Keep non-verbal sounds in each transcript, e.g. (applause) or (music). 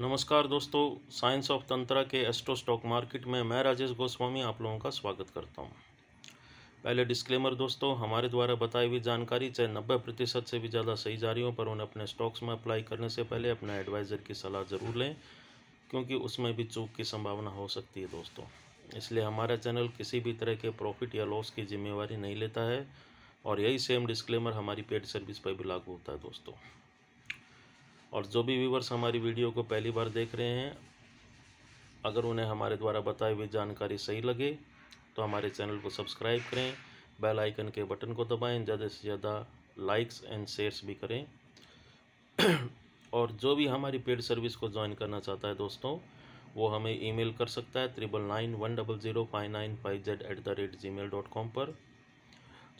नमस्कार दोस्तों science of tantra के एस्ट्रो स्टॉक मार्केट में मैं राजेश गोस्वामी आप लोगों का स्वागत करता हूं पहले डिस्क्लेमर दोस्तों हमारे द्वारा बताई हुई जानकारी चाहे नब्बे प्रतिशत से भी ज़्यादा सही जा रही हो पर उन्हें अपने स्टॉक्स में अप्लाई करने से पहले अपने एडवाइज़र की सलाह ज़रूर लें क्योंकि उसमें भी चूक की संभावना हो सकती है दोस्तों इसलिए हमारा चैनल किसी भी तरह के प्रॉफिट या लॉस की जिम्मेवारी नहीं लेता है और यही सेम डिस्क्लेमर हमारी पेड सर्विस पर भी लागू होता है दोस्तों और जो भी व्यूवर्स हमारी वीडियो को पहली बार देख रहे हैं अगर उन्हें हमारे द्वारा बताई हुई जानकारी सही लगे तो हमारे चैनल को सब्सक्राइब करें बेल आइकन के बटन को दबाएं ज़्यादा से ज़्यादा लाइक्स एंड शेयर्स भी करें और जो भी हमारी पेड सर्विस को ज्वाइन करना चाहता है दोस्तों वो हमें ईमेल कर सकता है triple nine one double zero five nine five Z at the rate ji mail dot com पर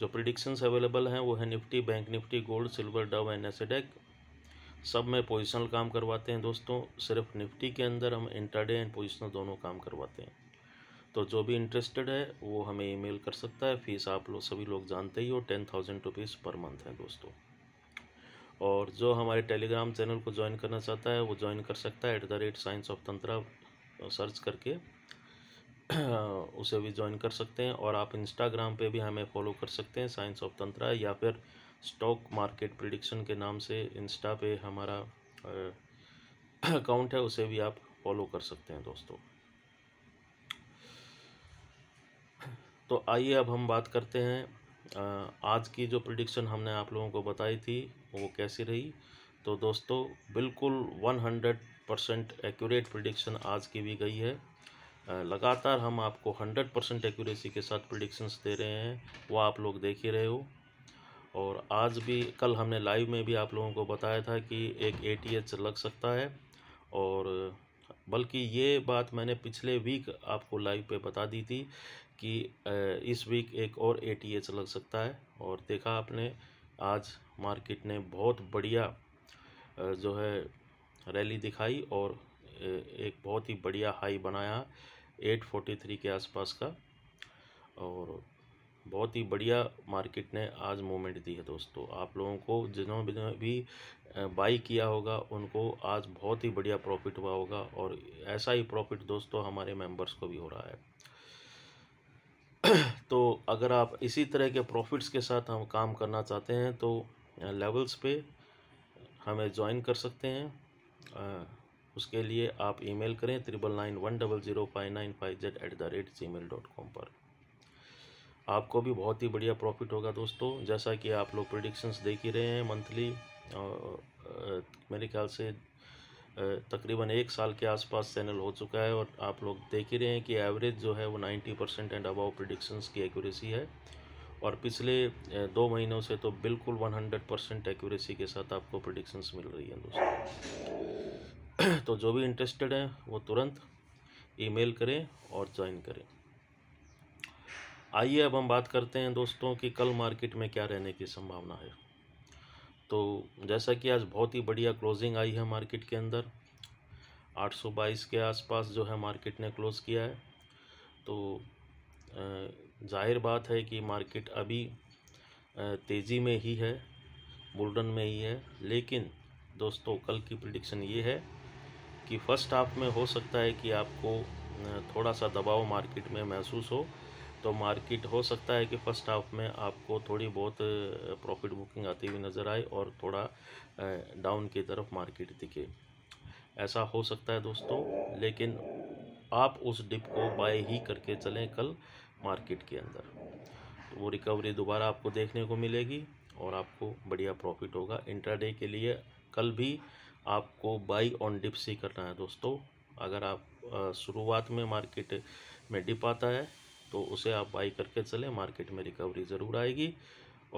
जो प्रिडिक्शंस अवेलेबल हैं वो है Nifty Bank Nifty gold silver Dow and Nasdaq सब में पोजिशनल काम करवाते हैं दोस्तों सिर्फ निफ्टी के अंदर हम इंटरडे एंड पोजिशनल दोनों काम करवाते हैं तो जो भी इंटरेस्टेड है वो हमें ईमेल कर सकता है फीस आप लोग सभी लोग जानते ही हो ten thousand rupees per month है दोस्तों और जो हमारे टेलीग्राम चैनल को ज्वाइन करना चाहता है वो ज्वाइन कर सकता है at the rate science of तंत्रा सर्च करके (clears throat) उसे भी ज्वाइन कर सकते हैं और आप इंस्टाग्राम पे भी हमें फॉलो कर सकते हैं साइंस ऑफ तंत्रा या फिर स्टॉक मार्केट प्रिडिक्शन के नाम से इंस्टा पे हमारा (clears throat) अकाउंट है उसे भी आप फॉलो कर सकते हैं दोस्तों तो आइए अब हम बात करते हैं आज की जो प्रिडिक्शन हमने आप लोगों को बताई थी वो कैसी रही तो दोस्तों बिल्कुल 100 परसेंट एक्यूरेट प्रिडिक्शन आज की भी गई है लगातार हम आपको 100 परसेंट एक्यूरेसी के साथ प्रिडिक्शंस दे रहे हैं वो आप लोग देख ही रहे हो और आज भी कल हमने लाइव में भी आप लोगों को बताया था कि एक ए लग सकता है और बल्कि ये बात मैंने पिछले वीक आपको लाइव पे बता दी थी कि इस वीक एक और ए लग सकता है और देखा आपने आज मार्केट ने बहुत बढ़िया जो है रैली दिखाई और एक बहुत ही बढ़िया हाई बनाया एट फोर्टी थ्री के आसपास का और बहुत ही बढ़िया मार्केट ने आज मूवमेंट दी है दोस्तों आप लोगों को जिन्होंने भी बाई किया होगा उनको आज बहुत ही बढ़िया प्रॉफिट हुआ होगा और ऐसा ही प्रॉफिट दोस्तों हमारे मेंबर्स को भी हो रहा है (clears throat) तो अगर आप इसी तरह के प्रॉफिट्स के साथ हम काम करना चाहते हैं तो लेवल्स पे हमें ज्वाइन कर सकते हैं उसके लिए आप ईमेल करें triple nine one double zero five nine five Z at the rate ji mail dot com पर आपको भी बहुत ही बढ़िया प्रॉफिट होगा दोस्तों जैसा कि आप लोग प्रडिक्शंस देख ही रहे हैं मंथली मेरे ख्याल से तकरीबन एक साल के आसपास चैनल हो चुका है और आप लोग देख ही रहे हैं कि एवरेज जो है वो ninety percent and above predictions की एक्यूरेसी है और पिछले दो महीनों से तो बिल्कुल वन हंड्रेड परसेंट एक्यूरेसी के साथ आपको प्रडिक्शंस मिल रही है दोस्तों (clears throat) तो जो भी इंटरेस्टेड हैं वो तुरंत ईमेल करें और ज्वाइन करें आइए अब हम बात करते हैं दोस्तों कि कल मार्केट में क्या रहने की संभावना है तो जैसा कि आज बहुत ही बढ़िया क्लोजिंग आई है मार्केट के अंदर 822 के आसपास जो है मार्केट ने क्लोज़ किया है तो जाहिर बात है कि मार्केट अभी तेज़ी में ही है बुलडन में ही है लेकिन दोस्तों कल की प्रडिक्शन ये है कि फ़र्स्ट हाफ में हो सकता है कि आपको थोड़ा सा दबाव मार्केट में महसूस हो तो मार्केट हो सकता है कि फ़र्स्ट हाफ में आपको थोड़ी बहुत प्रॉफिट बुकिंग आती हुई नज़र आए और थोड़ा डाउन की तरफ मार्केट दिखे ऐसा हो सकता है दोस्तों लेकिन आप उस डिप को बाय ही करके चलें कल मार्केट के अंदर तो वो रिकवरी दोबारा आपको देखने को मिलेगी और आपको बढ़िया प्रॉफिट होगा इंट्राडे के लिए कल भी आपको बाई ऑन डिप्स ही करना है दोस्तों अगर आप शुरुआत में मार्केट में डिप आता है तो उसे आप बाई करके चलें मार्केट में रिकवरी ज़रूर आएगी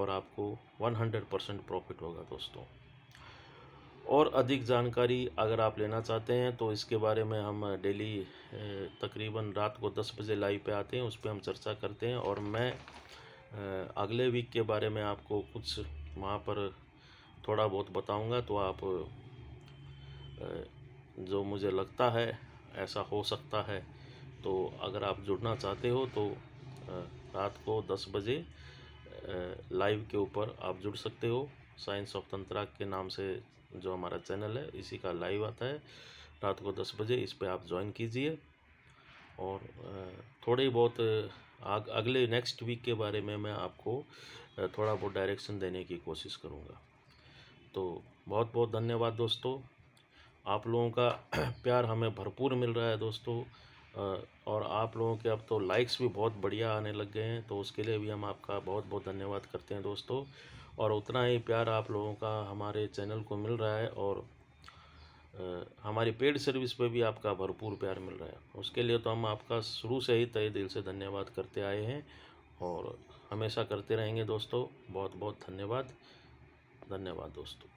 और आपको 100 परसेंट प्रॉफिट होगा दोस्तों और अधिक जानकारी अगर आप लेना चाहते हैं तो इसके बारे में हम डेली तकरीबन रात को 10 बजे लाइव पे आते हैं उस पर हम चर्चा करते हैं और मैं अगले वीक के बारे में आपको कुछ वहाँ पर थोड़ा बहुत बताऊंगा तो आप जो मुझे लगता है ऐसा हो सकता है तो अगर आप जुड़ना चाहते हो तो रात को दस बजे लाइव के ऊपर आप जुड़ सकते हो साइंस ऑफ तंत्रा के नाम से जो हमारा चैनल है इसी का लाइव आता है रात को दस बजे इस पर आप ज्वाइन कीजिए और थोड़े बहुत आग अगले नेक्स्ट वीक के बारे में मैं आपको थोड़ा बहुत डायरेक्शन देने की कोशिश करूँगा तो बहुत बहुत धन्यवाद दोस्तों आप लोगों का (clears throat) प्यार हमें भरपूर मिल रहा है दोस्तों और आप लोगों के अब तो लाइक्स भी बहुत बढ़िया आने लग गए हैं तो उसके लिए भी हम आपका बहुत बहुत धन्यवाद करते हैं दोस्तों और उतना ही प्यार आप लोगों का हमारे चैनल को मिल रहा है और हमारी पेड सर्विस पे भी आपका भरपूर प्यार मिल रहा है उसके लिए तो हम आपका शुरू से ही तय दिल से धन्यवाद करते आए हैं और हमेशा करते रहेंगे दोस्तों बहुत बहुत धन्यवाद धन्यवाद दोस्तों